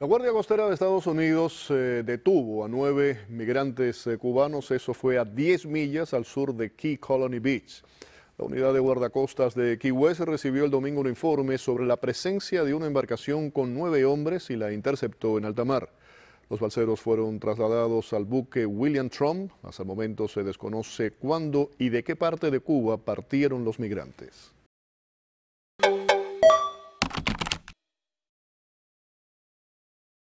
La Guardia Costera de Estados Unidos eh, detuvo a nueve migrantes eh, cubanos, eso fue a 10 millas al sur de Key Colony Beach. La unidad de guardacostas de Key West recibió el domingo un informe sobre la presencia de una embarcación con nueve hombres y la interceptó en alta mar. Los balseros fueron trasladados al buque William Trump. Hasta el momento se desconoce cuándo y de qué parte de Cuba partieron los migrantes.